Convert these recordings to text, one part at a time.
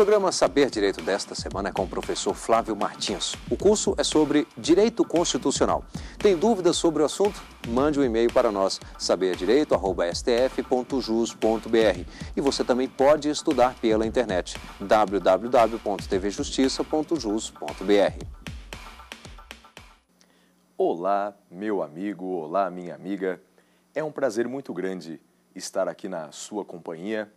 programa Saber Direito desta semana é com o professor Flávio Martins. O curso é sobre direito constitucional. Tem dúvidas sobre o assunto? Mande um e-mail para nós, saberdireito.stf.jus.br. E você também pode estudar pela internet, www.tvjustiça.jus.br. Olá, meu amigo, olá, minha amiga. É um prazer muito grande estar aqui na sua companhia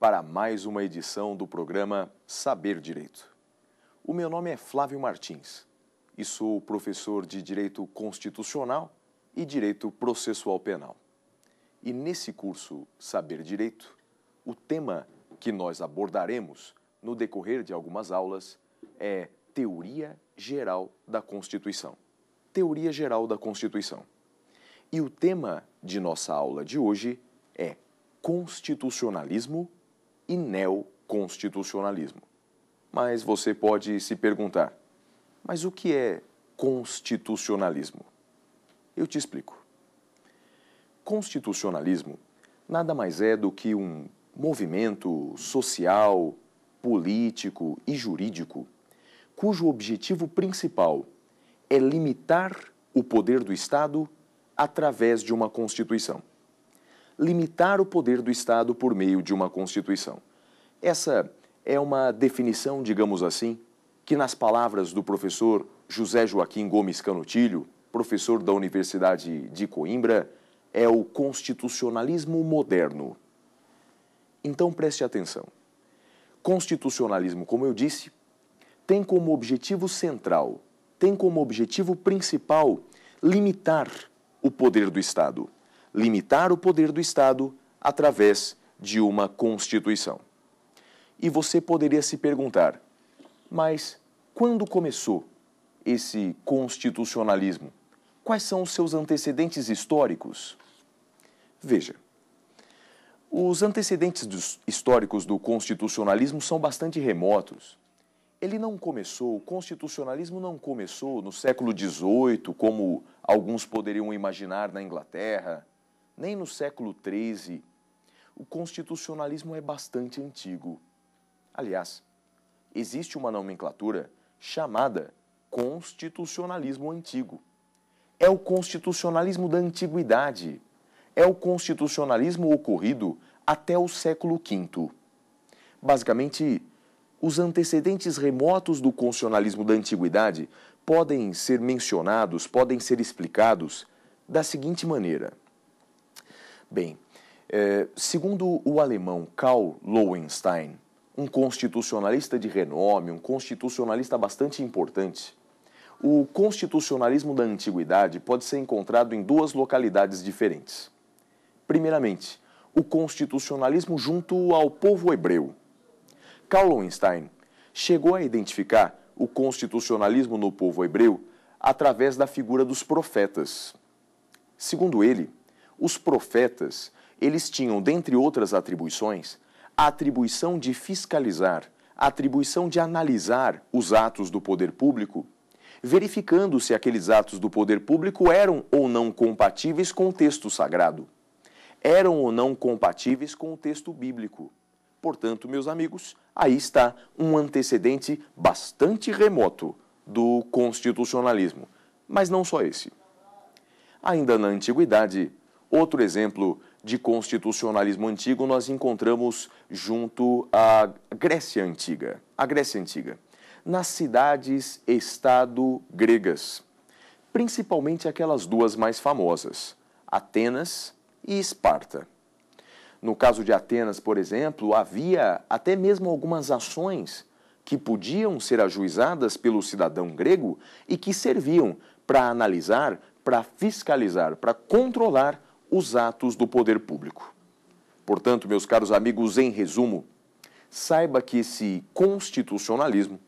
para mais uma edição do programa Saber Direito. O meu nome é Flávio Martins e sou professor de Direito Constitucional e Direito Processual Penal. E nesse curso Saber Direito, o tema que nós abordaremos no decorrer de algumas aulas é Teoria Geral da Constituição. Teoria Geral da Constituição. E o tema de nossa aula de hoje é Constitucionalismo e neoconstitucionalismo. Mas você pode se perguntar: mas o que é constitucionalismo? Eu te explico. Constitucionalismo nada mais é do que um movimento social, político e jurídico cujo objetivo principal é limitar o poder do Estado através de uma Constituição limitar o poder do Estado por meio de uma Constituição. Essa é uma definição, digamos assim, que, nas palavras do professor José Joaquim Gomes Canotilho, professor da Universidade de Coimbra, é o constitucionalismo moderno. Então preste atenção. Constitucionalismo, como eu disse, tem como objetivo central, tem como objetivo principal limitar o poder do Estado limitar o poder do Estado através de uma Constituição. E você poderia se perguntar, mas quando começou esse constitucionalismo? Quais são os seus antecedentes históricos? Veja, os antecedentes históricos do constitucionalismo são bastante remotos. Ele não começou, o constitucionalismo não começou no século XVIII, como alguns poderiam imaginar na Inglaterra, nem no século XIII, o constitucionalismo é bastante antigo. Aliás, existe uma nomenclatura chamada constitucionalismo antigo. É o constitucionalismo da antiguidade. É o constitucionalismo ocorrido até o século V. Basicamente, os antecedentes remotos do constitucionalismo da antiguidade podem ser mencionados, podem ser explicados da seguinte maneira. Bem, é, segundo o alemão Karl Lowenstein, um constitucionalista de renome, um constitucionalista bastante importante, o constitucionalismo da antiguidade pode ser encontrado em duas localidades diferentes. Primeiramente, o constitucionalismo junto ao povo hebreu. Karl Lowenstein chegou a identificar o constitucionalismo no povo hebreu através da figura dos profetas. Segundo ele, os profetas, eles tinham, dentre outras atribuições, a atribuição de fiscalizar, a atribuição de analisar os atos do poder público, verificando se aqueles atos do poder público eram ou não compatíveis com o texto sagrado, eram ou não compatíveis com o texto bíblico. Portanto, meus amigos, aí está um antecedente bastante remoto do constitucionalismo, mas não só esse. Ainda na antiguidade, Outro exemplo de constitucionalismo antigo nós encontramos junto à Grécia Antiga. A Grécia Antiga. Nas cidades-estado gregas, principalmente aquelas duas mais famosas, Atenas e Esparta. No caso de Atenas, por exemplo, havia até mesmo algumas ações que podiam ser ajuizadas pelo cidadão grego e que serviam para analisar, para fiscalizar, para controlar os atos do poder público. Portanto, meus caros amigos, em resumo, saiba que esse constitucionalismo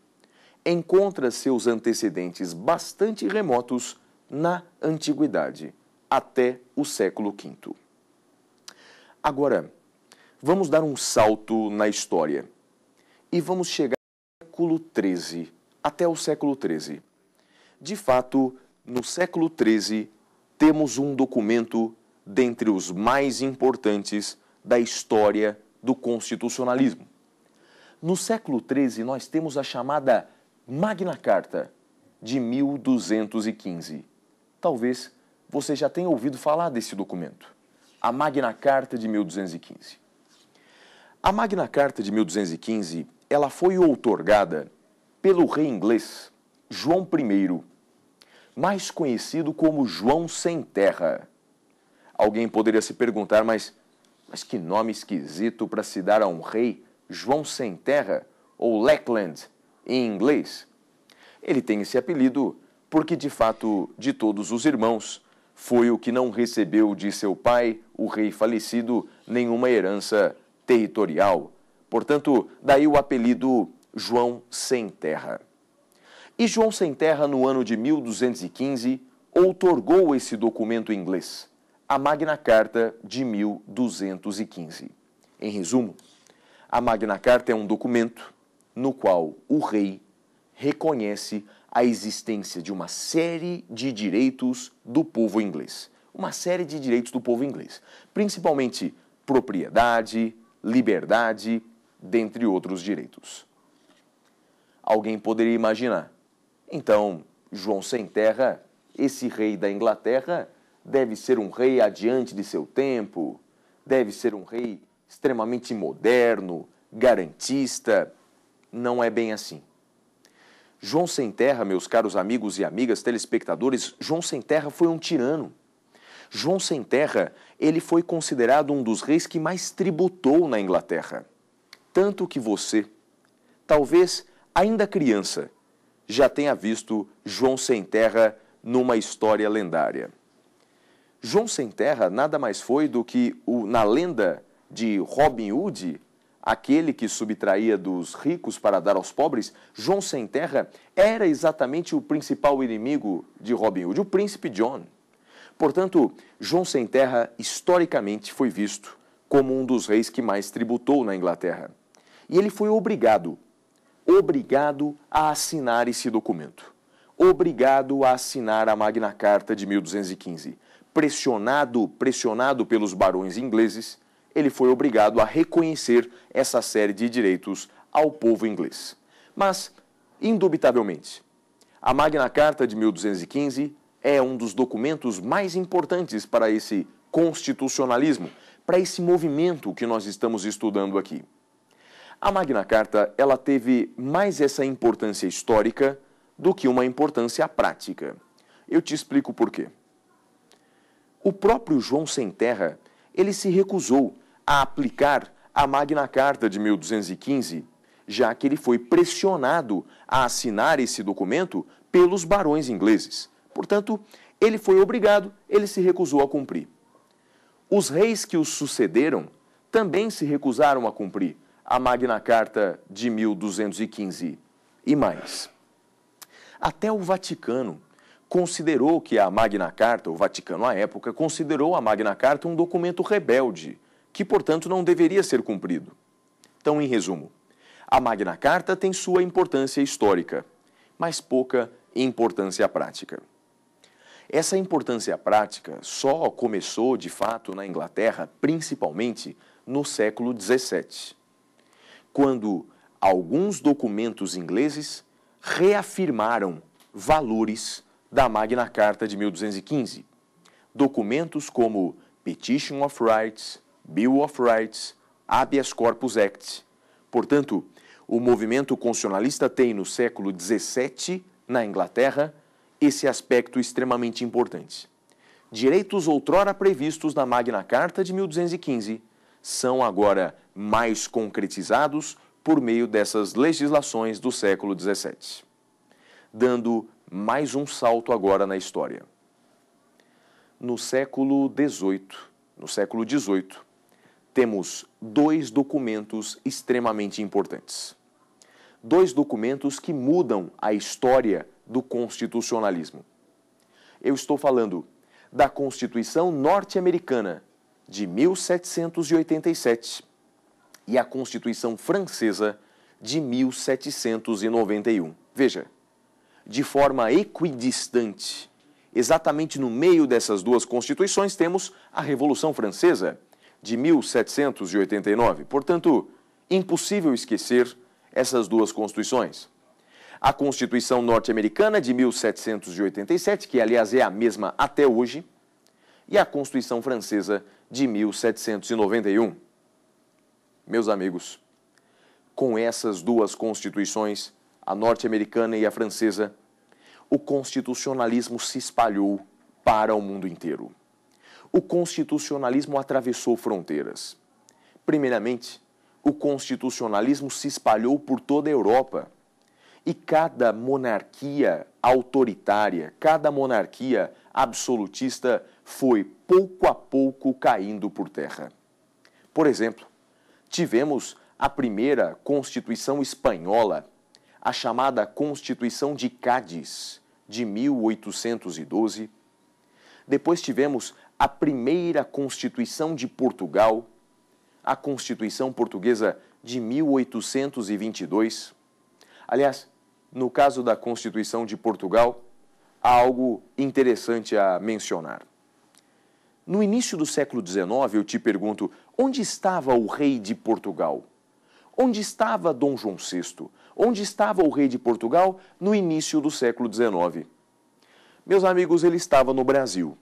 encontra seus antecedentes bastante remotos na antiguidade, até o século V. Agora, vamos dar um salto na história e vamos chegar ao século XIII, até o século XIII. De fato, no século XIII, temos um documento dentre os mais importantes da história do constitucionalismo. No século XIII, nós temos a chamada Magna Carta de 1215. Talvez você já tenha ouvido falar desse documento, a Magna Carta de 1215. A Magna Carta de 1215, ela foi outorgada pelo rei inglês João I, mais conhecido como João Sem Terra. Alguém poderia se perguntar, mas, mas que nome esquisito para se dar a um rei, João Sem Terra, ou Lackland, em inglês. Ele tem esse apelido porque, de fato, de todos os irmãos, foi o que não recebeu de seu pai, o rei falecido, nenhuma herança territorial. Portanto, daí o apelido João Sem Terra. E João Sem Terra, no ano de 1215, outorgou esse documento inglês a Magna Carta de 1215. Em resumo, a Magna Carta é um documento no qual o rei reconhece a existência de uma série de direitos do povo inglês. Uma série de direitos do povo inglês, principalmente propriedade, liberdade, dentre outros direitos. Alguém poderia imaginar. Então, João Sem Terra, esse rei da Inglaterra, deve ser um rei adiante de seu tempo, deve ser um rei extremamente moderno, garantista. Não é bem assim. João Sem Terra, meus caros amigos e amigas telespectadores, João Sem Terra foi um tirano. João Sem Terra, ele foi considerado um dos reis que mais tributou na Inglaterra. Tanto que você, talvez ainda criança, já tenha visto João Sem Terra numa história lendária. João Sem Terra nada mais foi do que, o, na lenda de Robin Hood, aquele que subtraía dos ricos para dar aos pobres, João Sem Terra era exatamente o principal inimigo de Robin Hood, o príncipe John. Portanto, João Sem Terra historicamente foi visto como um dos reis que mais tributou na Inglaterra. E ele foi obrigado, obrigado a assinar esse documento, obrigado a assinar a Magna Carta de 1215 pressionado, pressionado pelos barões ingleses, ele foi obrigado a reconhecer essa série de direitos ao povo inglês. Mas, indubitavelmente, a Magna Carta de 1215 é um dos documentos mais importantes para esse constitucionalismo, para esse movimento que nós estamos estudando aqui. A Magna Carta, ela teve mais essa importância histórica do que uma importância prática. Eu te explico por quê. O próprio João Sem Terra, ele se recusou a aplicar a Magna Carta de 1215, já que ele foi pressionado a assinar esse documento pelos barões ingleses. Portanto, ele foi obrigado, ele se recusou a cumprir. Os reis que o sucederam também se recusaram a cumprir a Magna Carta de 1215 e mais. Até o Vaticano considerou que a Magna Carta, o Vaticano à época, considerou a Magna Carta um documento rebelde, que, portanto, não deveria ser cumprido. Então, em resumo, a Magna Carta tem sua importância histórica, mas pouca importância prática. Essa importância prática só começou de fato na Inglaterra, principalmente no século XVII, quando alguns documentos ingleses reafirmaram valores da Magna Carta de 1215. Documentos como Petition of Rights, Bill of Rights, Habeas Corpus Act. Portanto, o movimento constitucionalista tem no século XVII, na Inglaterra, esse aspecto extremamente importante. Direitos outrora previstos na Magna Carta de 1215 são agora mais concretizados por meio dessas legislações do século XVII, dando mais um salto agora na história. No século XVIII, no século XVIII, temos dois documentos extremamente importantes. Dois documentos que mudam a história do constitucionalismo. Eu estou falando da Constituição norte-americana de 1787 e a Constituição francesa de 1791. Veja, de forma equidistante. Exatamente no meio dessas duas constituições temos a Revolução Francesa de 1789. Portanto, impossível esquecer essas duas constituições. A Constituição norte-americana de 1787, que aliás é a mesma até hoje, e a Constituição francesa de 1791. Meus amigos, com essas duas constituições, a norte-americana e a francesa, o constitucionalismo se espalhou para o mundo inteiro. O constitucionalismo atravessou fronteiras. Primeiramente, o constitucionalismo se espalhou por toda a Europa. E cada monarquia autoritária, cada monarquia absolutista foi pouco a pouco caindo por terra. Por exemplo, tivemos a primeira Constituição espanhola a chamada Constituição de Cádiz, de 1812. Depois tivemos a primeira Constituição de Portugal, a Constituição Portuguesa de 1822. Aliás, no caso da Constituição de Portugal, há algo interessante a mencionar. No início do século XIX, eu te pergunto: onde estava o rei de Portugal? Onde estava Dom João VI? onde estava o rei de Portugal no início do século XIX. Meus amigos, ele estava no Brasil.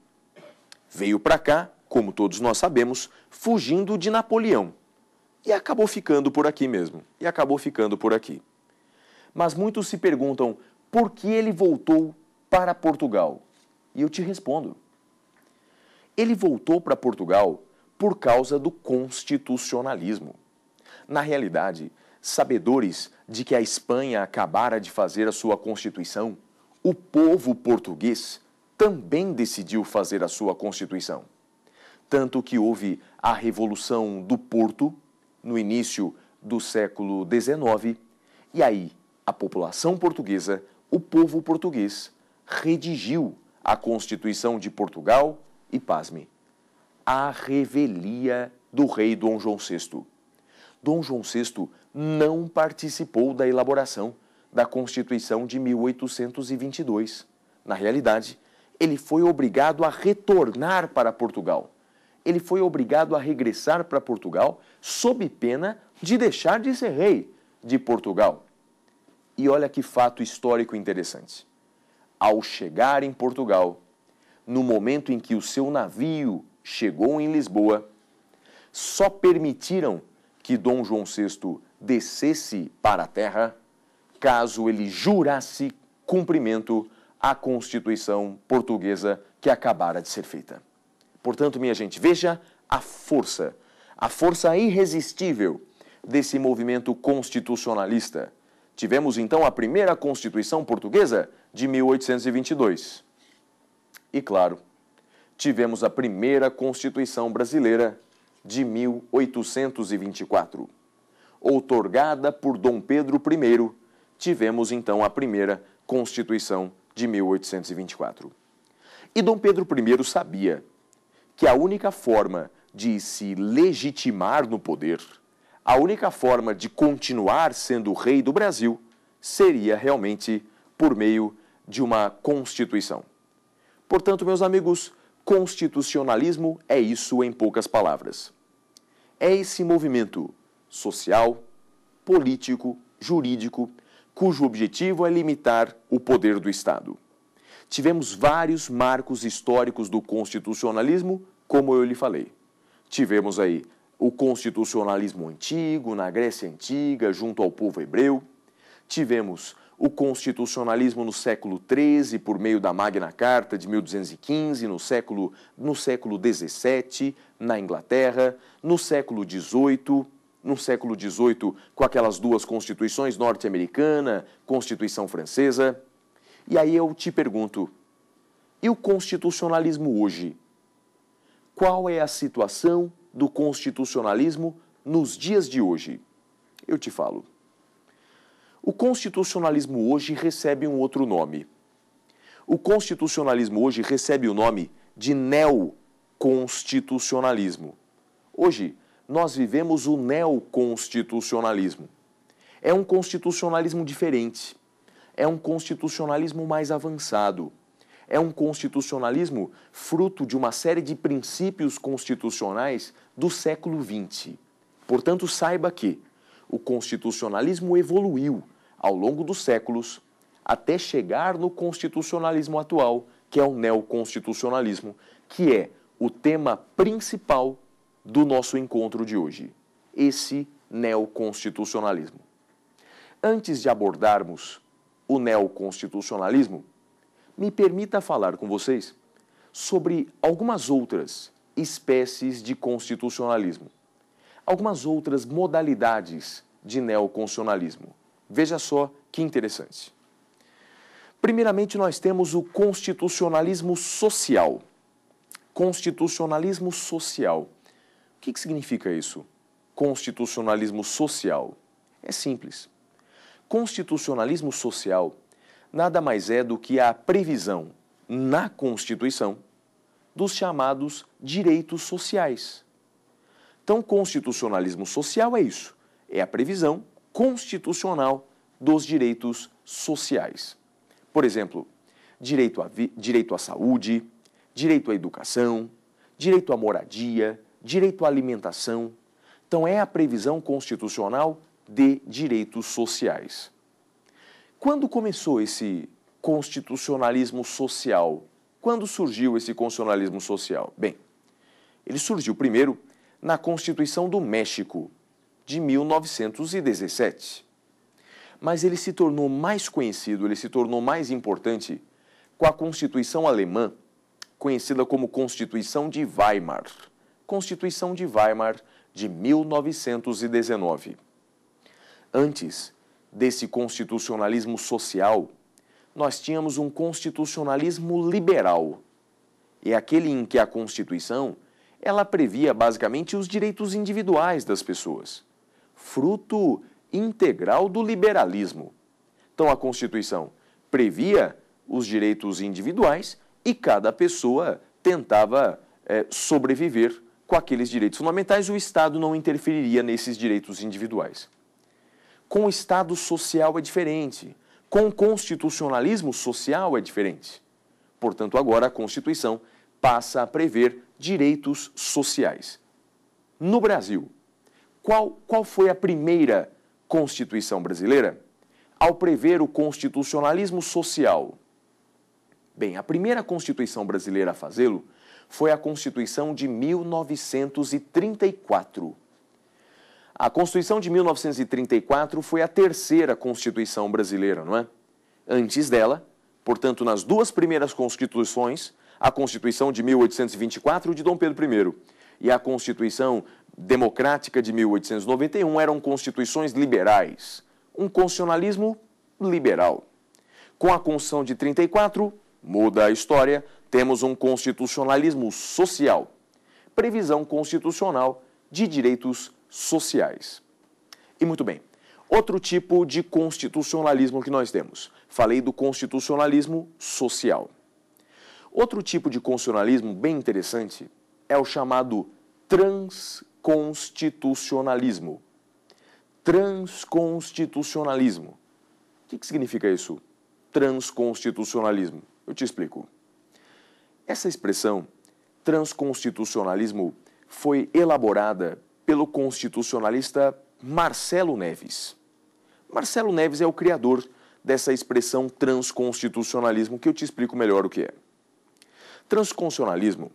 Veio para cá, como todos nós sabemos, fugindo de Napoleão. E acabou ficando por aqui mesmo. E acabou ficando por aqui. Mas muitos se perguntam por que ele voltou para Portugal. E eu te respondo. Ele voltou para Portugal por causa do constitucionalismo. Na realidade, Sabedores de que a Espanha acabara de fazer a sua Constituição, o povo português também decidiu fazer a sua Constituição. Tanto que houve a Revolução do Porto, no início do século XIX, e aí a população portuguesa, o povo português, redigiu a Constituição de Portugal e, pasme, a revelia do rei Dom João VI. Dom João VI não participou da elaboração da Constituição de 1822. Na realidade, ele foi obrigado a retornar para Portugal. Ele foi obrigado a regressar para Portugal sob pena de deixar de ser rei de Portugal. E olha que fato histórico interessante. Ao chegar em Portugal, no momento em que o seu navio chegou em Lisboa, só permitiram que Dom João VI descesse para a terra caso ele jurasse cumprimento à Constituição portuguesa que acabara de ser feita. Portanto, minha gente, veja a força, a força irresistível desse movimento constitucionalista. Tivemos então a primeira Constituição portuguesa de 1822. E claro, tivemos a primeira Constituição brasileira de 1824. Outorgada por Dom Pedro I, tivemos então a primeira Constituição de 1824. E Dom Pedro I sabia que a única forma de se legitimar no poder, a única forma de continuar sendo rei do Brasil, seria realmente por meio de uma Constituição. Portanto, meus amigos, Constitucionalismo é isso em poucas palavras. É esse movimento social, político, jurídico, cujo objetivo é limitar o poder do Estado. Tivemos vários marcos históricos do constitucionalismo, como eu lhe falei. Tivemos aí o constitucionalismo antigo, na Grécia Antiga, junto ao povo hebreu. Tivemos o constitucionalismo no século XIII, por meio da Magna Carta de 1215, no século, no século XVII, na Inglaterra, no século XVIII, no século XVIII, com aquelas duas constituições, norte-americana, Constituição Francesa. E aí eu te pergunto, e o constitucionalismo hoje? Qual é a situação do constitucionalismo nos dias de hoje? Eu te falo. O constitucionalismo hoje recebe um outro nome. O constitucionalismo hoje recebe o nome de neoconstitucionalismo. Hoje, nós vivemos o neoconstitucionalismo. É um constitucionalismo diferente. É um constitucionalismo mais avançado. É um constitucionalismo fruto de uma série de princípios constitucionais do século XX. Portanto, saiba que o constitucionalismo evoluiu ao longo dos séculos até chegar no constitucionalismo atual, que é o neoconstitucionalismo, que é o tema principal do nosso encontro de hoje, esse neoconstitucionalismo. Antes de abordarmos o neoconstitucionalismo, me permita falar com vocês sobre algumas outras espécies de constitucionalismo, algumas outras modalidades de neoconstitucionalismo. Veja só que interessante. Primeiramente, nós temos o constitucionalismo social. Constitucionalismo social. O que, que significa isso? Constitucionalismo social. É simples. Constitucionalismo social nada mais é do que a previsão na Constituição dos chamados direitos sociais. Então, constitucionalismo social é isso: é a previsão constitucional dos direitos sociais. Por exemplo, direito à, direito à saúde, direito à educação, direito à moradia, direito à alimentação. Então, é a previsão constitucional de direitos sociais. Quando começou esse constitucionalismo social? Quando surgiu esse constitucionalismo social? Bem, ele surgiu primeiro na Constituição do México, de 1917. Mas ele se tornou mais conhecido, ele se tornou mais importante com a Constituição Alemã, conhecida como Constituição de Weimar. Constituição de Weimar de 1919. Antes desse constitucionalismo social, nós tínhamos um constitucionalismo liberal. É aquele em que a Constituição ela previa basicamente os direitos individuais das pessoas fruto integral do liberalismo. Então, a Constituição previa os direitos individuais e cada pessoa tentava é, sobreviver com aqueles direitos fundamentais, o Estado não interferiria nesses direitos individuais. Com o Estado social é diferente, com o constitucionalismo social é diferente. Portanto, agora a Constituição passa a prever direitos sociais. No Brasil, qual, qual foi a primeira Constituição brasileira? Ao prever o constitucionalismo social. Bem, a primeira Constituição brasileira a fazê-lo foi a Constituição de 1934. A Constituição de 1934 foi a terceira Constituição brasileira, não é? Antes dela, portanto, nas duas primeiras Constituições, a Constituição de 1824 de Dom Pedro I e a Constituição democrática de 1891 eram constituições liberais, um constitucionalismo liberal. Com a Constituição de 34, muda a história, temos um constitucionalismo social, previsão constitucional de direitos sociais. E muito bem, outro tipo de constitucionalismo que nós temos. Falei do constitucionalismo social. Outro tipo de constitucionalismo bem interessante é o chamado trans constitucionalismo. Transconstitucionalismo. O que significa isso? Transconstitucionalismo. Eu te explico. Essa expressão, transconstitucionalismo, foi elaborada pelo constitucionalista Marcelo Neves. Marcelo Neves é o criador dessa expressão transconstitucionalismo, que eu te explico melhor o que é. Transconstitucionalismo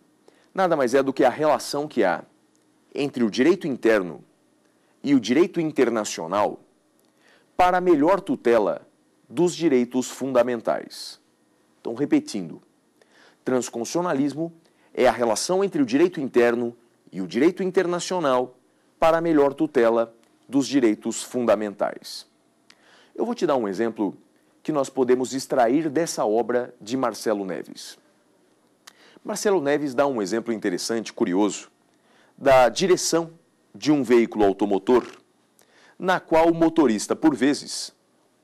nada mais é do que a relação que há entre o direito interno e o direito internacional para melhor tutela dos direitos fundamentais. Então, repetindo, transconcionalismo é a relação entre o direito interno e o direito internacional para melhor tutela dos direitos fundamentais. Eu vou te dar um exemplo que nós podemos extrair dessa obra de Marcelo Neves. Marcelo Neves dá um exemplo interessante, curioso, da direção de um veículo automotor, na qual o motorista, por vezes,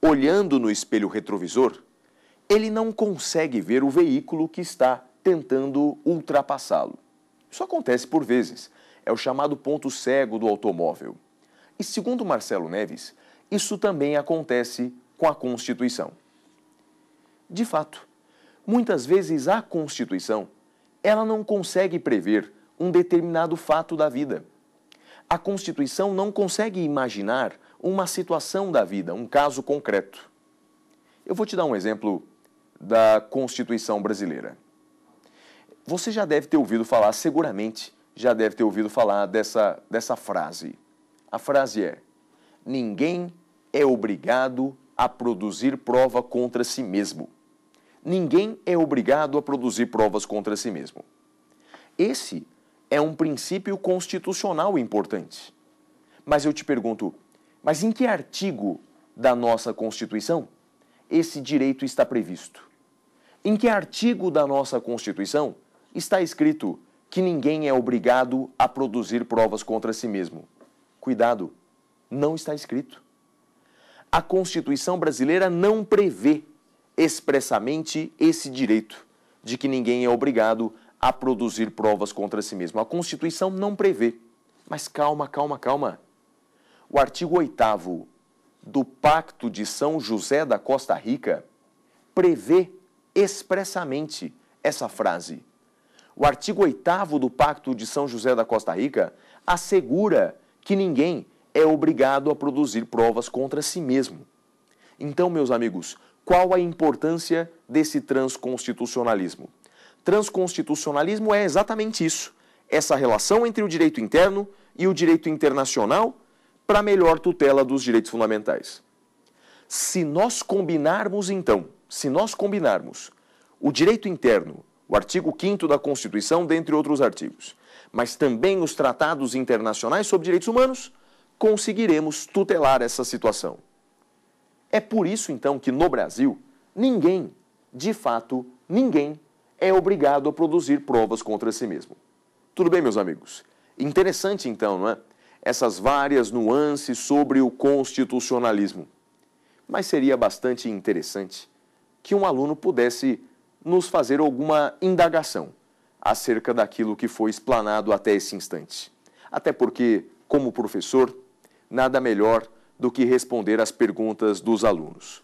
olhando no espelho retrovisor, ele não consegue ver o veículo que está tentando ultrapassá-lo. Isso acontece por vezes. É o chamado ponto cego do automóvel. E segundo Marcelo Neves, isso também acontece com a Constituição. De fato, muitas vezes a Constituição, ela não consegue prever um determinado fato da vida. A Constituição não consegue imaginar uma situação da vida, um caso concreto. Eu vou te dar um exemplo da Constituição brasileira. Você já deve ter ouvido falar, seguramente já deve ter ouvido falar dessa, dessa frase. A frase é: Ninguém é obrigado a produzir prova contra si mesmo. Ninguém é obrigado a produzir provas contra si mesmo. Esse é um princípio constitucional importante. Mas eu te pergunto, mas em que artigo da nossa Constituição esse direito está previsto? Em que artigo da nossa Constituição está escrito que ninguém é obrigado a produzir provas contra si mesmo? Cuidado, não está escrito. A Constituição brasileira não prevê expressamente esse direito de que ninguém é obrigado a produzir provas contra si mesmo. A Constituição não prevê. Mas calma, calma, calma. O artigo 8 do Pacto de São José da Costa Rica prevê expressamente essa frase. O artigo 8 do Pacto de São José da Costa Rica assegura que ninguém é obrigado a produzir provas contra si mesmo. Então, meus amigos, qual a importância desse transconstitucionalismo? Transconstitucionalismo é exatamente isso: essa relação entre o direito interno e o direito internacional para melhor tutela dos direitos fundamentais. Se nós combinarmos, então, se nós combinarmos o direito interno, o artigo 5 da Constituição, dentre outros artigos, mas também os tratados internacionais sobre direitos humanos, conseguiremos tutelar essa situação. É por isso, então, que no Brasil, ninguém, de fato, ninguém é obrigado a produzir provas contra si mesmo. Tudo bem, meus amigos? Interessante então, não é? Essas várias nuances sobre o constitucionalismo. Mas seria bastante interessante que um aluno pudesse nos fazer alguma indagação acerca daquilo que foi explanado até esse instante. Até porque, como professor, nada melhor do que responder às perguntas dos alunos.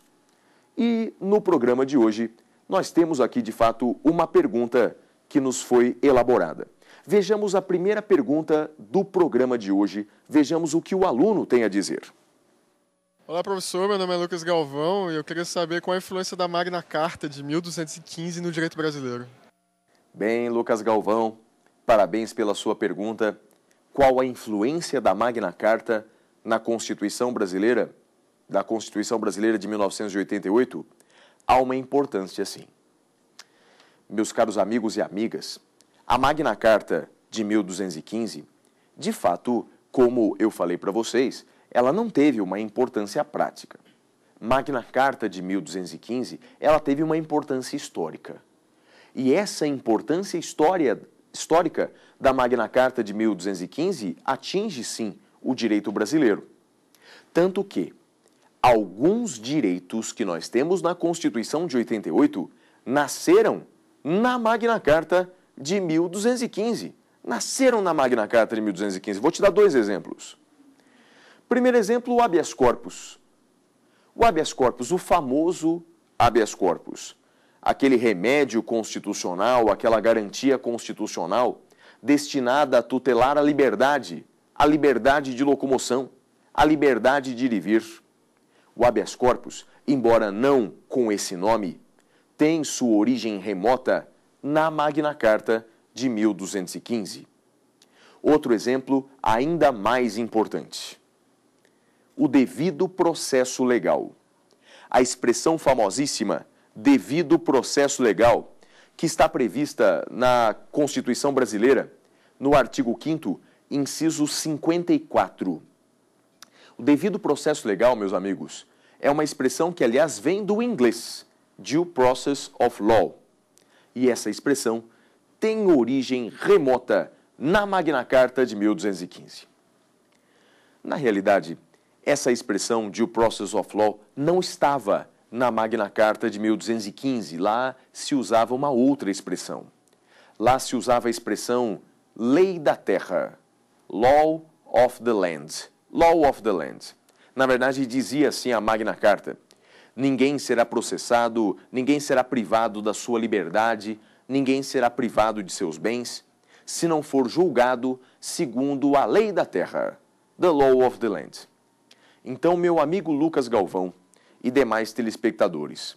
E no programa de hoje, nós temos aqui de fato uma pergunta que nos foi elaborada. Vejamos a primeira pergunta do programa de hoje, vejamos o que o aluno tem a dizer. Olá, professor. Meu nome é Lucas Galvão e eu queria saber qual a influência da Magna Carta de 1215 no direito brasileiro. Bem, Lucas Galvão, parabéns pela sua pergunta. Qual a influência da Magna Carta na Constituição Brasileira, da Constituição Brasileira de 1988? há uma importância sim. Meus caros amigos e amigas, a Magna Carta de 1215, de fato, como eu falei para vocês, ela não teve uma importância prática. Magna Carta de 1215, ela teve uma importância histórica. E essa importância história, histórica da Magna Carta de 1215 atinge sim o direito brasileiro. Tanto que, Alguns direitos que nós temos na Constituição de 88 nasceram na Magna Carta de 1215. Nasceram na Magna Carta de 1215. Vou te dar dois exemplos. Primeiro exemplo, o habeas corpus. O habeas corpus, o famoso habeas corpus, aquele remédio constitucional, aquela garantia constitucional destinada a tutelar a liberdade, a liberdade de locomoção, a liberdade de ir e vir. O habeas corpus, embora não com esse nome, tem sua origem remota na Magna Carta de 1215. Outro exemplo ainda mais importante. O devido processo legal. A expressão famosíssima devido processo legal, que está prevista na Constituição Brasileira, no artigo 5 inciso 54 o devido processo legal, meus amigos, é uma expressão que, aliás, vem do inglês, due process of law. E essa expressão tem origem remota na Magna Carta de 1215. Na realidade, essa expressão due process of law não estava na Magna Carta de 1215. Lá se usava uma outra expressão. Lá se usava a expressão lei da terra, law of the land. Law of the Land. Na verdade, dizia assim a Magna Carta: ninguém será processado, ninguém será privado da sua liberdade, ninguém será privado de seus bens, se não for julgado segundo a lei da terra, the law of the land. Então, meu amigo Lucas Galvão e demais telespectadores,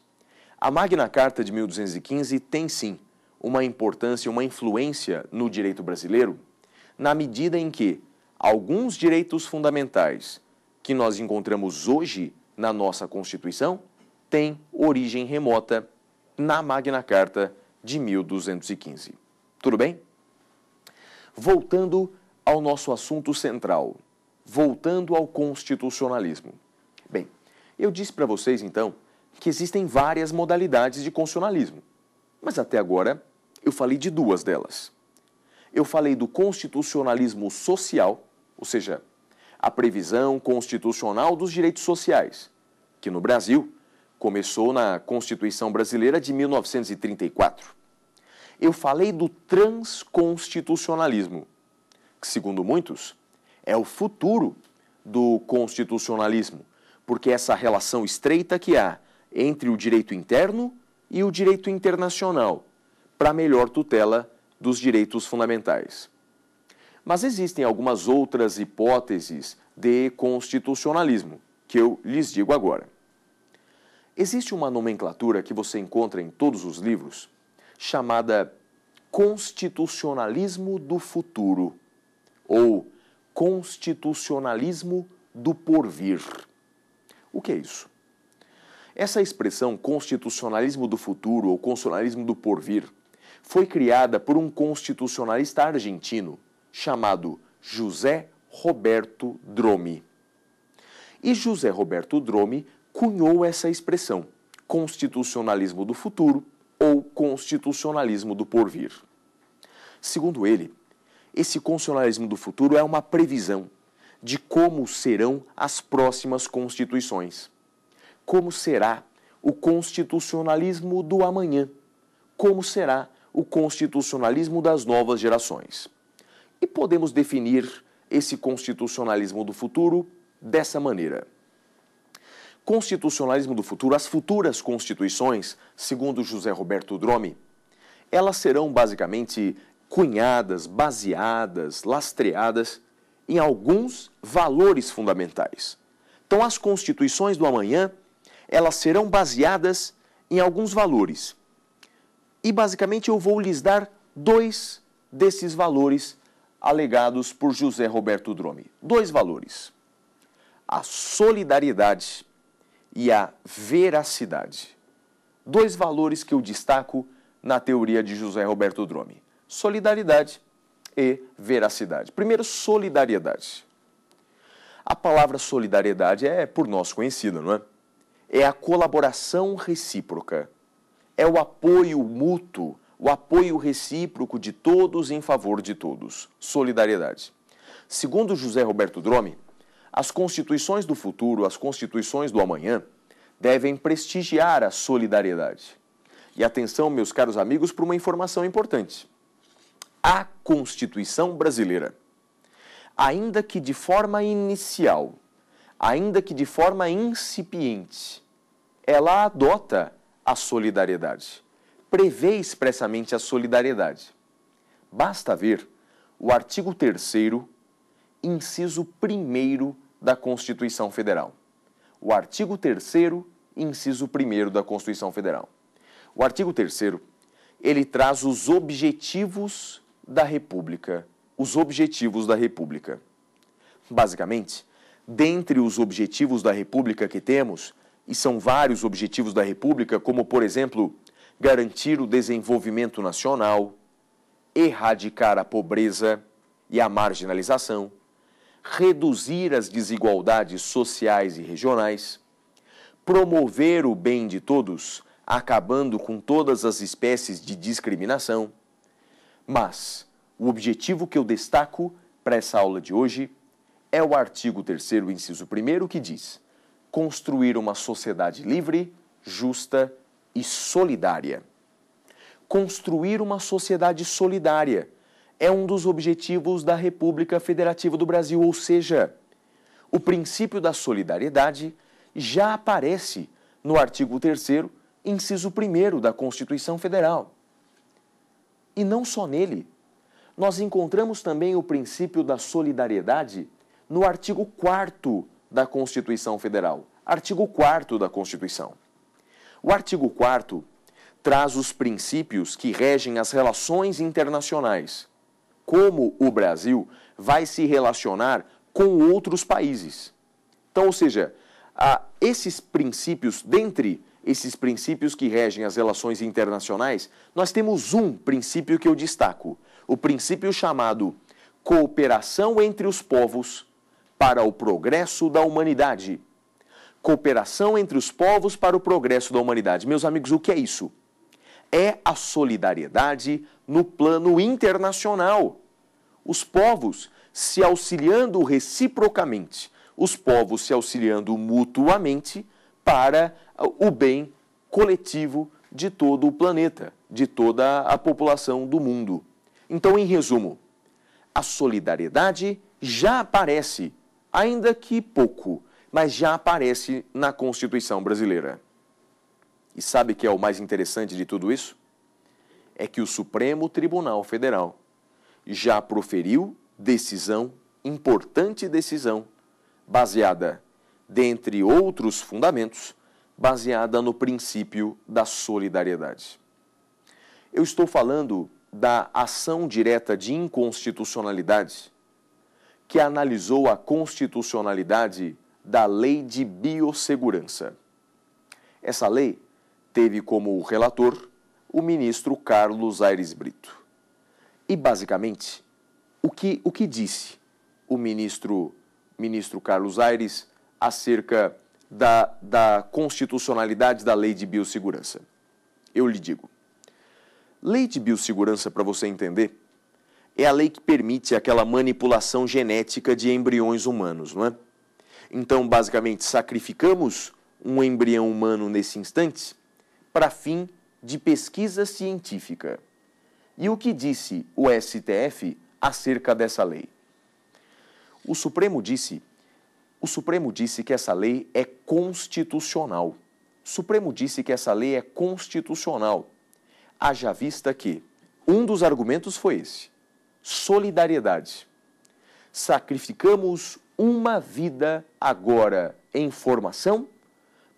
a Magna Carta de 1215 tem sim uma importância, uma influência no direito brasileiro, na medida em que alguns direitos fundamentais que nós encontramos hoje na nossa Constituição têm origem remota na Magna Carta de 1215. Tudo bem? Voltando ao nosso assunto central, voltando ao constitucionalismo. Bem, eu disse para vocês então que existem várias modalidades de constitucionalismo, mas até agora eu falei de duas delas. Eu falei do constitucionalismo social ou seja, a previsão constitucional dos direitos sociais, que no Brasil começou na Constituição Brasileira de 1934. Eu falei do transconstitucionalismo, que, segundo muitos, é o futuro do constitucionalismo, porque essa relação estreita que há entre o direito interno e o direito internacional para melhor tutela dos direitos fundamentais. Mas existem algumas outras hipóteses de constitucionalismo, que eu lhes digo agora. Existe uma nomenclatura que você encontra em todos os livros, chamada constitucionalismo do futuro ou constitucionalismo do porvir. O que é isso? Essa expressão constitucionalismo do futuro ou constitucionalismo do porvir foi criada por um constitucionalista argentino chamado José Roberto Drome. E José Roberto Drome cunhou essa expressão, constitucionalismo do futuro ou constitucionalismo do porvir. Segundo ele, esse constitucionalismo do futuro é uma previsão de como serão as próximas constituições. Como será o constitucionalismo do amanhã? Como será o constitucionalismo das novas gerações? E podemos definir esse constitucionalismo do futuro dessa maneira. Constitucionalismo do futuro, as futuras constituições, segundo José Roberto Drome, elas serão basicamente cunhadas, baseadas, lastreadas em alguns valores fundamentais. Então, as constituições do amanhã, elas serão baseadas em alguns valores. E basicamente eu vou lhes dar dois desses valores alegados por José Roberto Drome. Dois valores: a solidariedade e a veracidade. Dois valores que eu destaco na teoria de José Roberto Drome: solidariedade e veracidade. Primeiro, solidariedade. A palavra solidariedade é por nós conhecida, não é? É a colaboração recíproca, é o apoio mútuo o apoio recíproco de todos em favor de todos. Solidariedade. Segundo José Roberto Drome, as constituições do futuro, as constituições do amanhã, devem prestigiar a solidariedade. E atenção, meus caros amigos, para uma informação importante. A Constituição brasileira, ainda que de forma inicial, ainda que de forma incipiente, ela adota a solidariedade prevê expressamente a solidariedade. Basta ver o artigo 3, inciso 1 da Constituição Federal. O artigo 3, inciso 1 da Constituição Federal. O artigo 3 ele traz os objetivos da República. Os objetivos da República. Basicamente, dentre os objetivos da República que temos, e são vários objetivos da República, como por exemplo garantir o desenvolvimento nacional, erradicar a pobreza e a marginalização, reduzir as desigualdades sociais e regionais, promover o bem de todos, acabando com todas as espécies de discriminação. Mas o objetivo que eu destaco para essa aula de hoje é o artigo 3, inciso 1, que diz: construir uma sociedade livre, justa e e solidária. Construir uma sociedade solidária é um dos objetivos da República Federativa do Brasil, ou seja, o princípio da solidariedade já aparece no artigo 3, inciso 1 da Constituição Federal. E não só nele. Nós encontramos também o princípio da solidariedade no artigo 4 da Constituição Federal. Artigo 4 da Constituição. O artigo 4 traz os princípios que regem as relações internacionais, como o Brasil vai se relacionar com outros países. Então, ou seja, esses princípios, dentre esses princípios que regem as relações internacionais, nós temos um princípio que eu destaco: o princípio chamado cooperação entre os povos para o progresso da humanidade. Cooperação entre os povos para o progresso da humanidade. Meus amigos, o que é isso? É a solidariedade no plano internacional. Os povos se auxiliando reciprocamente, os povos se auxiliando mutuamente para ah, o bem coletivo de todo o planeta, de toda a população do mundo. Então, em resumo, a solidariedade já aparece, ainda que pouco, mas já aparece na Constituição brasileira. E sabe que é o mais interessante de tudo isso? É que o Supremo Tribunal Federal já proferiu decisão, importante decisão, baseada, dentre outros fundamentos, baseada no princípio da solidariedade. Eu estou falando da ação direta de inconstitucionalidade, que analisou a constitucionalidade da Lei de Biossegurança. Essa lei teve como relator o ministro Carlos Aires Brito. E basicamente, o que, o que disse o ministro, ministro Carlos Aires acerca da, da constitucionalidade da lei de biossegurança? Eu lhe digo. Lei de biossegurança, para você entender, é a lei que permite aquela manipulação genética de embriões humanos, não é? Então, basicamente, sacrificamos um embrião humano nesse instante para fim de pesquisa científica. E o que disse o STF acerca dessa lei? O Supremo disse, o Supremo disse que essa lei é constitucional. O Supremo disse que essa lei é constitucional. Haja vista que um dos argumentos foi esse: solidariedade. Sacrificamos uma vida agora em formação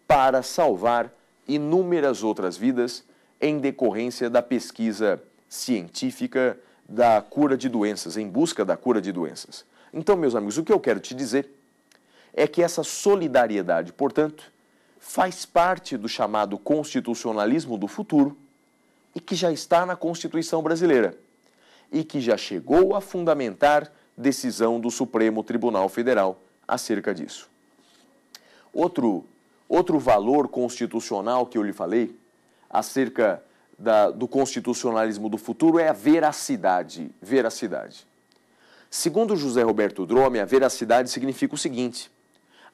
para salvar inúmeras outras vidas em decorrência da pesquisa científica da cura de doenças, em busca da cura de doenças. Então, meus amigos, o que eu quero te dizer é que essa solidariedade, portanto, faz parte do chamado constitucionalismo do futuro e que já está na Constituição brasileira e que já chegou a fundamentar decisão do Supremo Tribunal Federal acerca disso. Outro, outro valor constitucional que eu lhe falei acerca da, do constitucionalismo do futuro é a veracidade. Veracidade. Segundo José Roberto Drome, a veracidade significa o seguinte: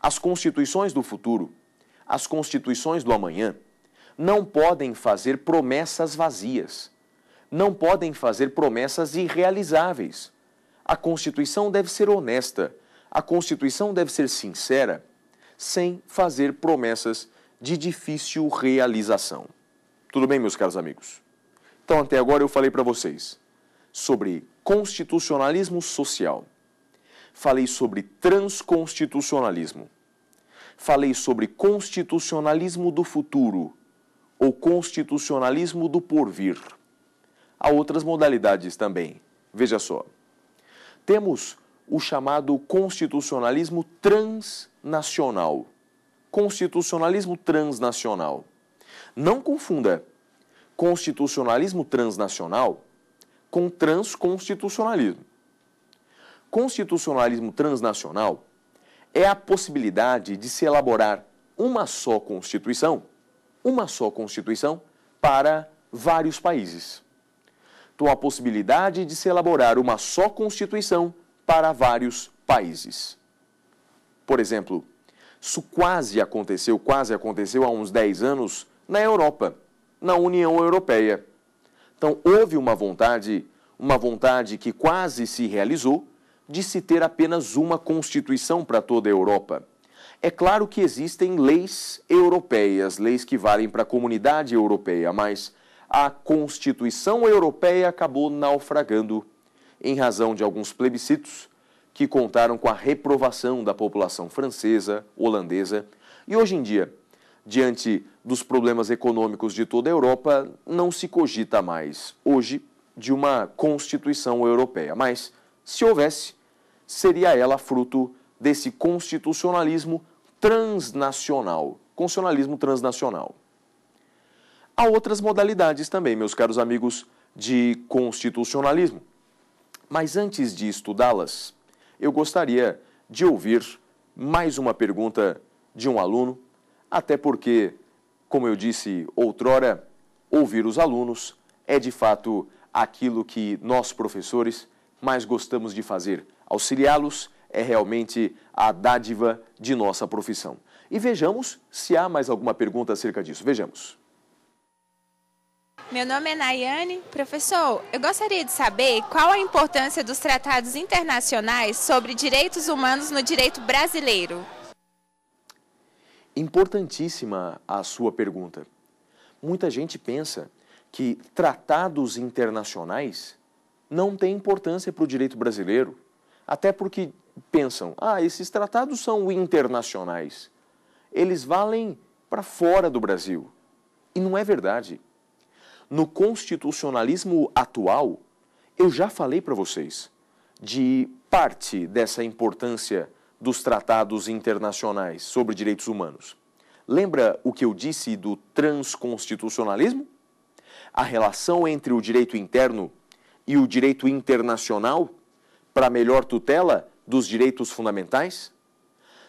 as constituições do futuro, as constituições do amanhã, não podem fazer promessas vazias, não podem fazer promessas irrealizáveis. A Constituição deve ser honesta. A Constituição deve ser sincera, sem fazer promessas de difícil realização. Tudo bem, meus caros amigos? Então, até agora eu falei para vocês sobre constitucionalismo social, falei sobre transconstitucionalismo, falei sobre constitucionalismo do futuro ou constitucionalismo do porvir. Há outras modalidades também. Veja só. Temos o chamado constitucionalismo transnacional. Constitucionalismo transnacional. Não confunda constitucionalismo transnacional com transconstitucionalismo. Constitucionalismo transnacional é a possibilidade de se elaborar uma só Constituição, uma só Constituição para vários países apontam a possibilidade de se elaborar uma só Constituição para vários países. Por exemplo, isso quase aconteceu, quase aconteceu há uns 10 anos na Europa, na União Europeia. Então houve uma vontade, uma vontade que quase se realizou, de se ter apenas uma constituição para toda a Europa. É claro que existem leis europeias, leis que valem para a comunidade europeia, mas a Constituição Europeia acabou naufragando em razão de alguns plebiscitos que contaram com a reprovação da população francesa, holandesa e hoje em dia, diante dos problemas econômicos de toda a Europa, não se cogita mais hoje de uma Constituição Europeia. Mas, se houvesse, seria ela fruto desse constitucionalismo transnacional. Constitucionalismo transnacional. Há outras modalidades também, meus caros amigos, de constitucionalismo. Mas antes de estudá-las, eu gostaria de ouvir mais uma pergunta de um aluno, até porque, como eu disse outrora, ouvir os alunos é de fato aquilo que nós professores mais gostamos de fazer. Auxiliá-los é realmente a dádiva de nossa profissão. E vejamos se há mais alguma pergunta acerca disso. Vejamos. Meu nome é Nayane. Professor, eu gostaria de saber qual a importância dos tratados internacionais sobre direitos humanos no direito brasileiro. Importantíssima a sua pergunta. Muita gente pensa que tratados internacionais não têm importância para o direito brasileiro, até porque pensam, ah, esses tratados são internacionais, eles valem para fora do Brasil. E não é verdade no constitucionalismo atual, eu já falei para vocês de parte dessa importância dos tratados internacionais sobre direitos humanos. Lembra o que eu disse do transconstitucionalismo? A relação entre o direito interno e o direito internacional para melhor tutela dos direitos fundamentais?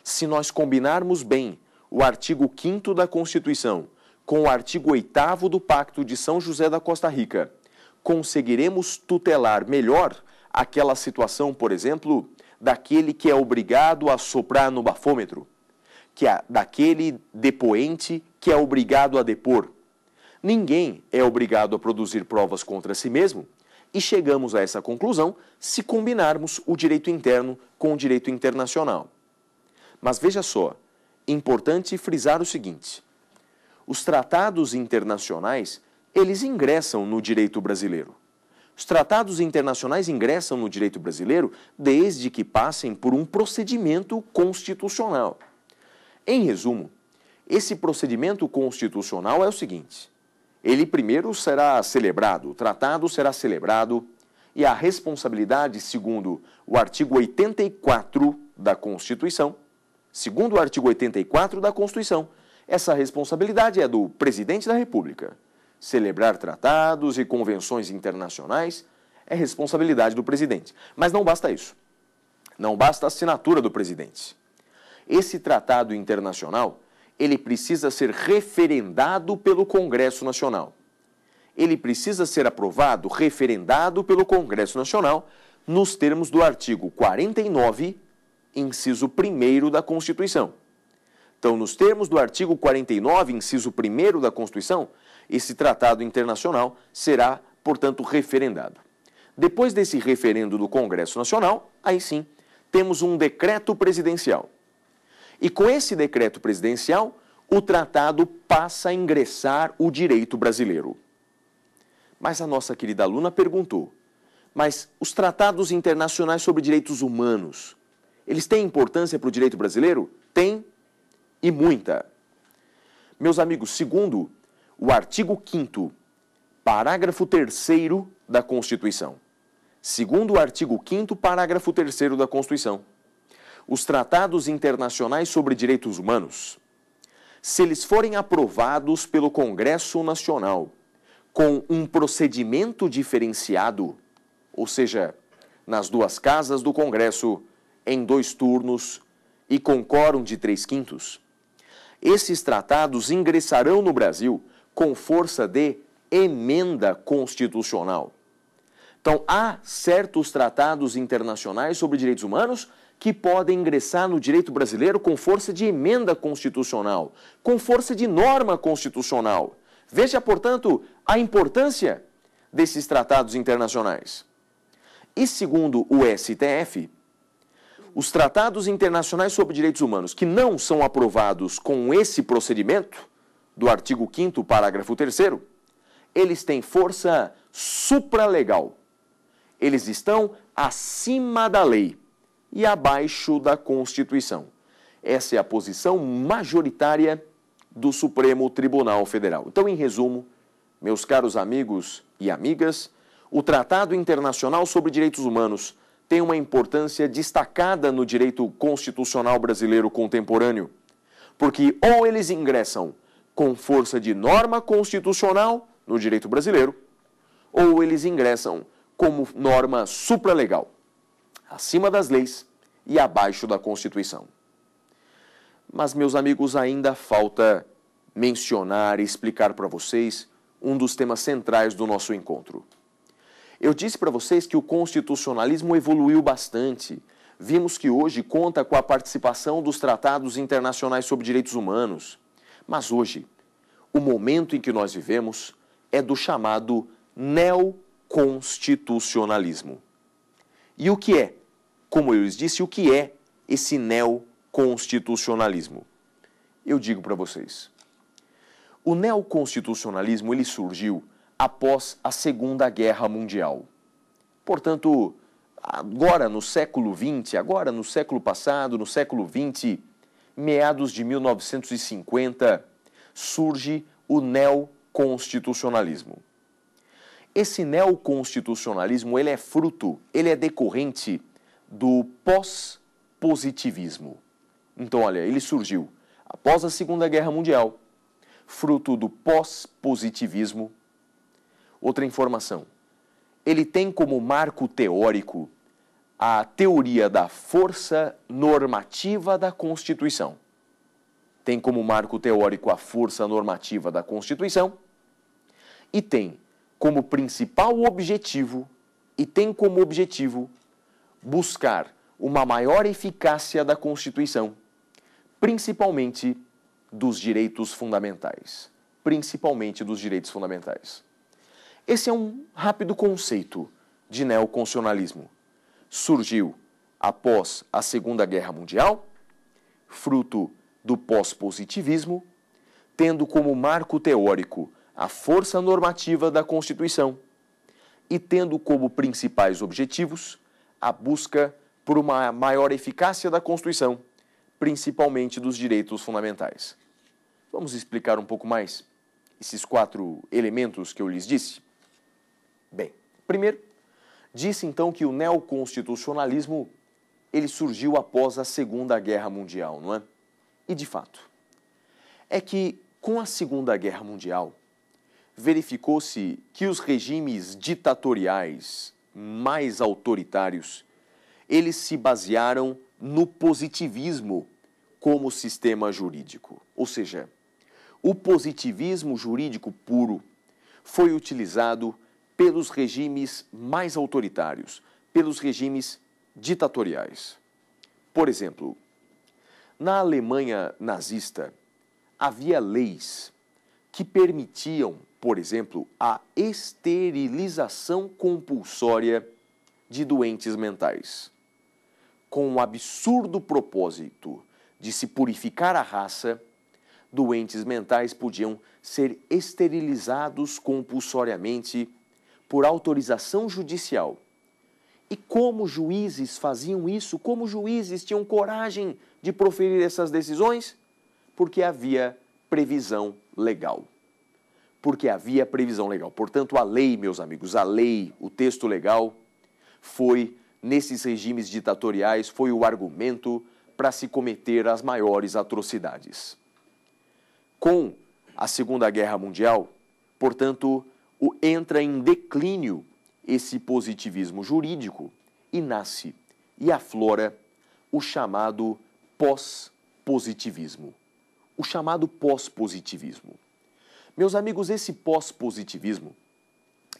Se nós combinarmos bem o artigo 5 da Constituição com o artigo 8 do Pacto de São José da Costa Rica, conseguiremos tutelar melhor aquela situação, por exemplo, daquele que é obrigado a soprar no bafômetro, que é daquele depoente que é obrigado a depor. Ninguém é obrigado a produzir provas contra si mesmo, e chegamos a essa conclusão se combinarmos o direito interno com o direito internacional. Mas veja só, importante frisar o seguinte: os tratados internacionais, eles ingressam no direito brasileiro. Os tratados internacionais ingressam no direito brasileiro desde que passem por um procedimento constitucional. Em resumo, esse procedimento constitucional é o seguinte: ele primeiro será celebrado, o tratado será celebrado e a responsabilidade, segundo o artigo 84 da Constituição, segundo o artigo 84 da Constituição, essa responsabilidade é do presidente da República. Celebrar tratados e convenções internacionais é responsabilidade do presidente. Mas não basta isso. Não basta a assinatura do presidente. Esse tratado internacional, ele precisa ser referendado pelo Congresso Nacional. Ele precisa ser aprovado, referendado pelo Congresso Nacional, nos termos do artigo 49, inciso 1 da Constituição. Então, nos termos do artigo 49, inciso 1 da Constituição, esse tratado internacional será, portanto, referendado. Depois desse referendo do Congresso Nacional, aí sim, temos um decreto presidencial. E com esse decreto presidencial, o tratado passa a ingressar o direito brasileiro. Mas a nossa querida aluna perguntou: mas os tratados internacionais sobre direitos humanos, eles têm importância para o direito brasileiro? Tem e muita. Meus amigos, segundo o artigo 5 parágrafo 3 da Constituição. Segundo o artigo 5 parágrafo 3 da Constituição, os tratados internacionais sobre direitos humanos, se eles forem aprovados pelo Congresso Nacional com um procedimento diferenciado, ou seja, nas duas casas do Congresso, em dois turnos e com quórum de três quintos, esses tratados ingressarão no Brasil com força de emenda constitucional. Então, há certos tratados internacionais sobre direitos humanos que podem ingressar no direito brasileiro com força de emenda constitucional, com força de norma constitucional. Veja, portanto, a importância desses tratados internacionais. E segundo o STF, os tratados internacionais sobre direitos humanos que não são aprovados com esse procedimento, do artigo 5, parágrafo 3, eles têm força supralegal. Eles estão acima da lei e abaixo da Constituição. Essa é a posição majoritária do Supremo Tribunal Federal. Então, em resumo, meus caros amigos e amigas, o Tratado Internacional sobre Direitos Humanos tem uma importância destacada no direito constitucional brasileiro contemporâneo, porque ou eles ingressam com força de norma constitucional no direito brasileiro, ou eles ingressam como norma supralegal, acima das leis e abaixo da Constituição. Mas, meus amigos, ainda falta mencionar e explicar para vocês um dos temas centrais do nosso encontro. Eu disse para vocês que o constitucionalismo evoluiu bastante. Vimos que hoje conta com a participação dos tratados internacionais sobre direitos humanos. Mas hoje, o momento em que nós vivemos é do chamado neoconstitucionalismo. E o que é? Como eu lhes disse, o que é esse neoconstitucionalismo? Eu digo para vocês. O neoconstitucionalismo ele surgiu após a Segunda Guerra Mundial. Portanto, agora no século XX, agora no século passado, no século XX, meados de 1950, surge o neoconstitucionalismo. Esse neoconstitucionalismo ele é fruto, ele é decorrente do pós-positivismo. Então, olha, ele surgiu após a Segunda Guerra Mundial, fruto do pós-positivismo Outra informação: ele tem como marco teórico a teoria da força normativa da Constituição. Tem como marco teórico a força normativa da Constituição e tem como principal objetivo e tem como objetivo buscar uma maior eficácia da Constituição, principalmente dos direitos fundamentais, principalmente dos direitos fundamentais. Esse é um rápido conceito de neoconstitucionalismo. Surgiu após a Segunda Guerra Mundial, fruto do pós-positivismo, tendo como marco teórico a força normativa da Constituição e tendo como principais objetivos a busca por uma maior eficácia da Constituição, principalmente dos direitos fundamentais. Vamos explicar um pouco mais esses quatro elementos que eu lhes disse? Bem, primeiro, disse então que o neoconstitucionalismo ele surgiu após a Segunda Guerra Mundial, não é? E de fato, é que com a Segunda Guerra Mundial verificou-se que os regimes ditatoriais mais autoritários, eles se basearam no positivismo como sistema jurídico. Ou seja, o positivismo jurídico puro foi utilizado pelos regimes mais autoritários, pelos regimes ditatoriais. Por exemplo, na Alemanha nazista, havia leis que permitiam, por exemplo, a esterilização compulsória de doentes mentais, com o absurdo propósito de se purificar a raça doentes mentais podiam ser esterilizados compulsoriamente por autorização judicial. E como juízes faziam isso? Como juízes tinham coragem de proferir essas decisões? Porque havia previsão legal. Porque havia previsão legal. Portanto, a lei, meus amigos, a lei, o texto legal, foi, nesses regimes ditatoriais, foi o argumento para se cometer as maiores atrocidades. Com a Segunda Guerra Mundial, portanto, o, entra em declínio esse positivismo jurídico e nasce e aflora o chamado pós-positivismo. O chamado pós-positivismo. Meus amigos, esse pós-positivismo,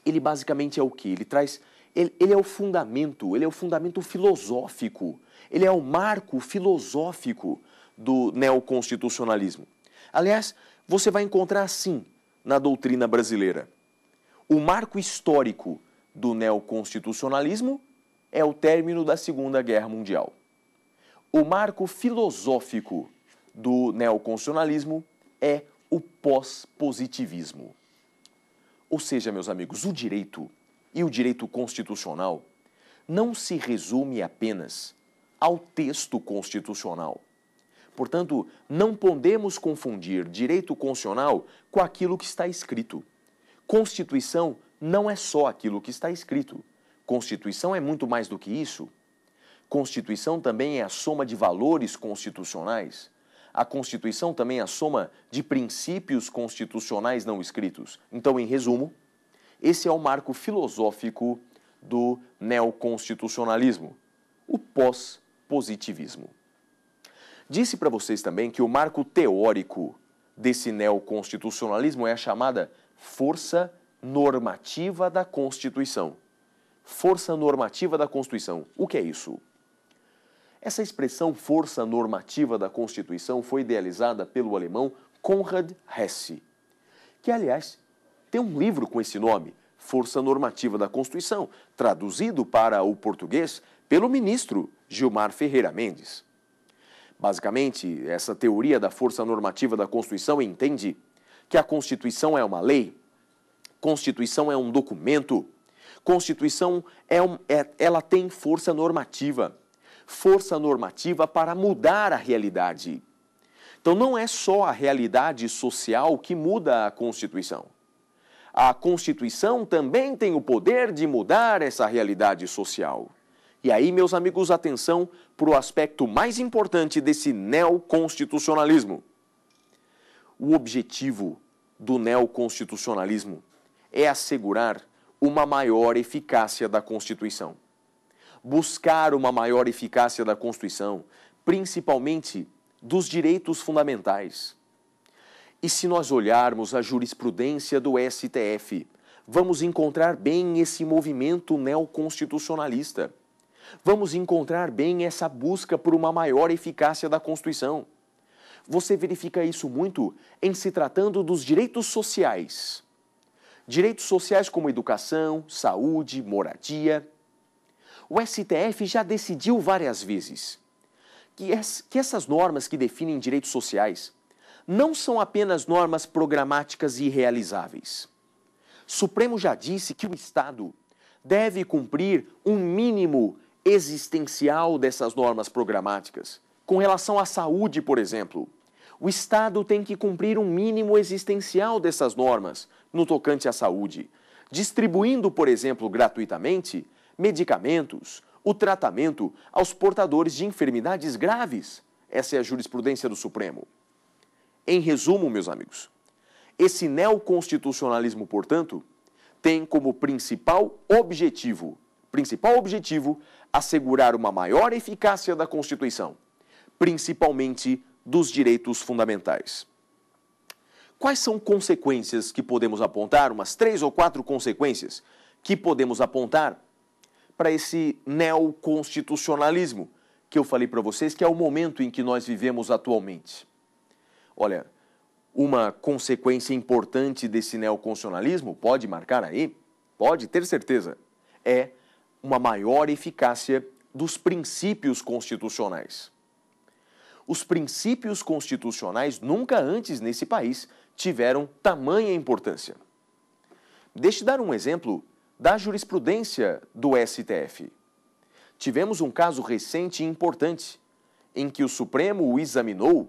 ele basicamente é o que? Ele traz. Ele, ele é o fundamento, ele é o fundamento filosófico, ele é o marco filosófico do neoconstitucionalismo. Aliás, você vai encontrar assim na doutrina brasileira. O marco histórico do neoconstitucionalismo é o término da Segunda Guerra Mundial. O marco filosófico do neoconstitucionalismo é o pós-positivismo. Ou seja, meus amigos, o direito e o direito constitucional não se resume apenas ao texto constitucional. Portanto, não podemos confundir direito constitucional com aquilo que está escrito. Constituição não é só aquilo que está escrito. Constituição é muito mais do que isso. Constituição também é a soma de valores constitucionais. A Constituição também é a soma de princípios constitucionais não escritos. Então, em resumo, esse é o marco filosófico do neoconstitucionalismo, o pós-positivismo. Disse para vocês também que o marco teórico desse neoconstitucionalismo é a chamada força normativa da Constituição. Força normativa da Constituição. O que é isso? Essa expressão força normativa da Constituição foi idealizada pelo alemão Konrad Hesse, que, aliás, tem um livro com esse nome, Força Normativa da Constituição, traduzido para o português pelo ministro Gilmar Ferreira Mendes. Basicamente, essa teoria da força normativa da Constituição entende que a Constituição é uma lei, Constituição é um documento, Constituição é, um, é ela tem força normativa, força normativa para mudar a realidade. Então não é só a realidade social que muda a Constituição. A Constituição também tem o poder de mudar essa realidade social. E aí, meus amigos, atenção para o aspecto mais importante desse neoconstitucionalismo o objetivo do neoconstitucionalismo é assegurar uma maior eficácia da Constituição. Buscar uma maior eficácia da Constituição, principalmente dos direitos fundamentais. E se nós olharmos a jurisprudência do STF, vamos encontrar bem esse movimento neoconstitucionalista. Vamos encontrar bem essa busca por uma maior eficácia da Constituição. Você verifica isso muito em se tratando dos direitos sociais. Direitos sociais como educação, saúde, moradia. O STF já decidiu várias vezes que, es, que essas normas que definem direitos sociais não são apenas normas programáticas e realizáveis. Supremo já disse que o Estado deve cumprir um mínimo existencial dessas normas programáticas com relação à saúde, por exemplo, o Estado tem que cumprir um mínimo existencial dessas normas no tocante à saúde, distribuindo, por exemplo, gratuitamente, medicamentos, o tratamento aos portadores de enfermidades graves. Essa é a jurisprudência do Supremo. Em resumo, meus amigos, esse neoconstitucionalismo, portanto, tem como principal objetivo, principal objetivo, assegurar uma maior eficácia da Constituição principalmente dos direitos fundamentais. Quais são consequências que podemos apontar? Umas três ou quatro consequências que podemos apontar para esse neoconstitucionalismo que eu falei para vocês, que é o momento em que nós vivemos atualmente. Olha, uma consequência importante desse neoconstitucionalismo, pode marcar aí, pode ter certeza, é uma maior eficácia dos princípios constitucionais os princípios constitucionais nunca antes nesse país tiveram tamanha importância. Deixe dar um exemplo da jurisprudência do STF. Tivemos um caso recente e importante em que o Supremo examinou, o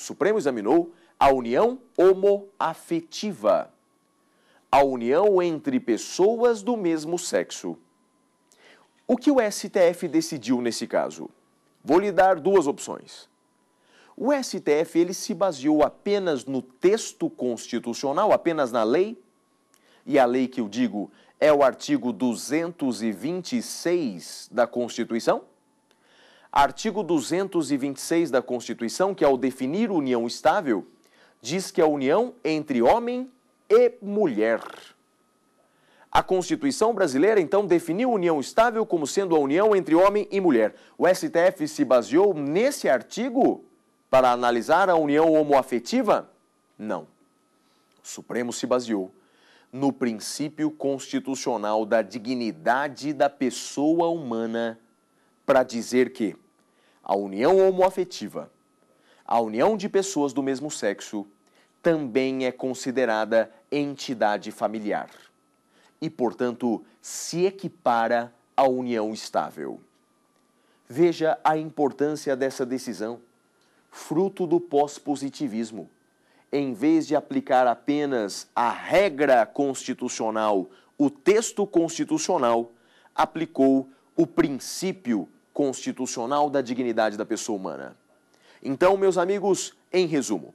Supremo examinou a união homoafetiva, a união entre pessoas do mesmo sexo. O que o STF decidiu nesse caso? Vou lhe dar duas opções. O STF ele se baseou apenas no texto constitucional, apenas na lei? E a lei que eu digo é o artigo 226 da Constituição? Artigo 226 da Constituição, que ao definir união estável, diz que a união entre homem e mulher. A Constituição brasileira, então, definiu união estável como sendo a união entre homem e mulher. O STF se baseou nesse artigo para analisar a união homoafetiva? Não. O Supremo se baseou no princípio constitucional da dignidade da pessoa humana para dizer que a união homoafetiva, a união de pessoas do mesmo sexo, também é considerada entidade familiar e, portanto, se equipara à união estável. Veja a importância dessa decisão fruto do pós-positivismo. Em vez de aplicar apenas a regra constitucional, o texto constitucional, aplicou o princípio constitucional da dignidade da pessoa humana. Então, meus amigos, em resumo,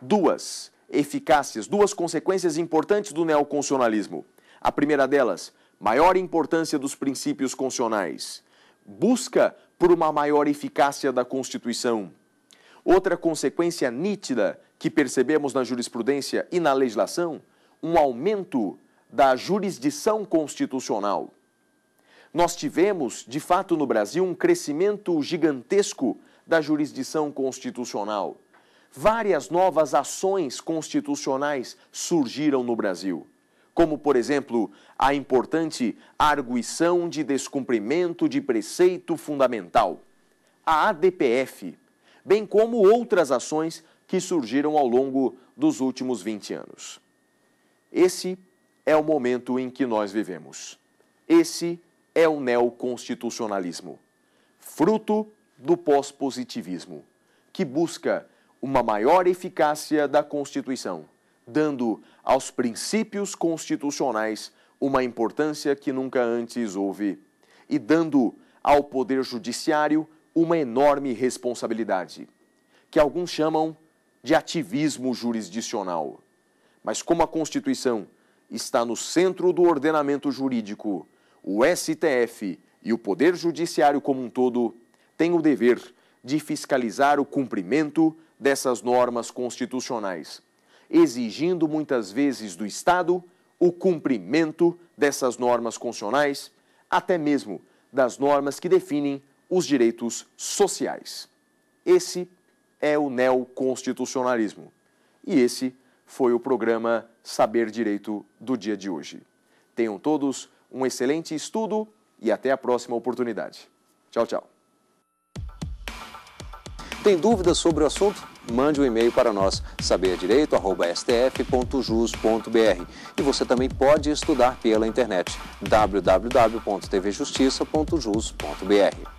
duas eficácias, duas consequências importantes do neoconstitucionalismo. A primeira delas, maior importância dos princípios constitucionais. Busca por uma maior eficácia da Constituição, Outra consequência nítida que percebemos na jurisprudência e na legislação, um aumento da jurisdição constitucional. Nós tivemos, de fato, no Brasil, um crescimento gigantesco da jurisdição constitucional. Várias novas ações constitucionais surgiram no Brasil como, por exemplo, a importante arguição de descumprimento de preceito fundamental, a ADPF, bem como outras ações que surgiram ao longo dos últimos 20 anos. Esse é o momento em que nós vivemos. Esse é o neoconstitucionalismo, fruto do pós-positivismo, que busca uma maior eficácia da Constituição, dando aos princípios constitucionais uma importância que nunca antes houve e dando ao Poder Judiciário uma enorme responsabilidade, que alguns chamam de ativismo jurisdicional. Mas como a Constituição está no centro do ordenamento jurídico, o STF e o Poder Judiciário como um todo têm o dever de fiscalizar o cumprimento dessas normas constitucionais, exigindo muitas vezes do Estado o cumprimento dessas normas constitucionais, até mesmo das normas que definem os direitos sociais. Esse é o neoconstitucionalismo. E esse foi o programa Saber Direito do dia de hoje. Tenham todos um excelente estudo e até a próxima oportunidade. Tchau, tchau. Tem dúvidas sobre o assunto? Mande um e-mail para nós, saberdireito.stf.jus.br. E você também pode estudar pela internet, www.tvjustiça.jus.br.